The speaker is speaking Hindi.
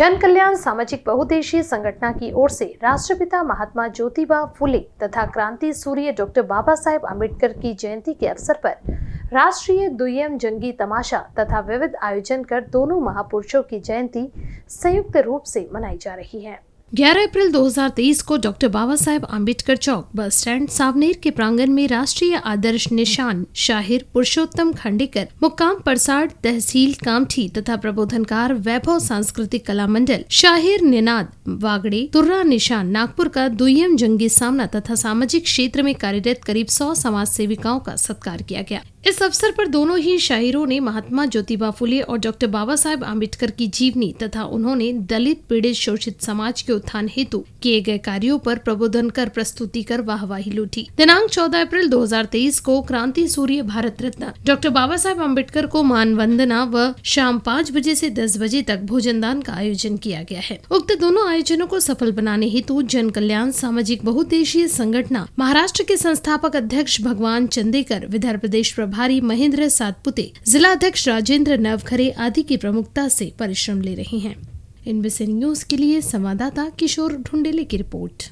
जन कल्याण सामाजिक बहुदेशीय संगठना की ओर से राष्ट्रपिता महात्मा ज्योतिबा फुले तथा क्रांति सूर्य डॉक्टर बाबा साहेब अम्बेडकर की जयंती के अवसर पर राष्ट्रीय दुयम जंगी तमाशा तथा विविध आयोजन कर दोनों महापुरुषों की जयंती संयुक्त रूप से मनाई जा रही है 11 अप्रैल 2023 को डॉक्टर बाबा साहेब आम्बेडकर चौक बस स्टैंड सावनेर के प्रांगण में राष्ट्रीय आदर्श निशान शाहिर पुरुषोत्तम खंडेकर मुकाम परसाड तहसील कामठी तथा प्रबोधनकार वैभव सांस्कृतिक कला मंडल शाहिर निनाद वागड़े तुर्रा निशान नागपुर का दुयम जंगी सामना तथा सामाजिक क्षेत्र में कार्यरत करीब सौ समाज सेविकाओं का सत्कार किया गया इस अवसर पर दोनों ही शाहिरों ने महात्मा ज्योतिबा फुले और डॉक्टर बाबा साहेब आम्बेडकर की जीवनी तथा उन्होंने दलित पीड़ित शोषित समाज के उत्थान हेतु किए गए कार्यो पर प्रबोधन कर प्रस्तुति कर वाहवाही लूटी दिनांक 14 अप्रैल 2023 को क्रांति सूर्य भारत रत्न डॉक्टर बाबा साहेब अम्बेडकर को मान वंदना व शाम पाँच बजे ऐसी दस बजे तक भोजन दान का आयोजन किया गया है उक्त दोनों आयोजनों को सफल बनाने हेतु जन कल्याण सामाजिक बहुदेशीय संगठना महाराष्ट्र के संस्थापक अध्यक्ष भगवान चंदेकर विधार प्रदेश प्रभारी महेंद्र सातपुते जिला अध्यक्ष राजेंद्र नवखरे आदि की प्रमुखता से परिश्रम ले रहे हैं इन बिसे न्यूज़ के लिए संवाददाता किशोर ढुंडेले की रिपोर्ट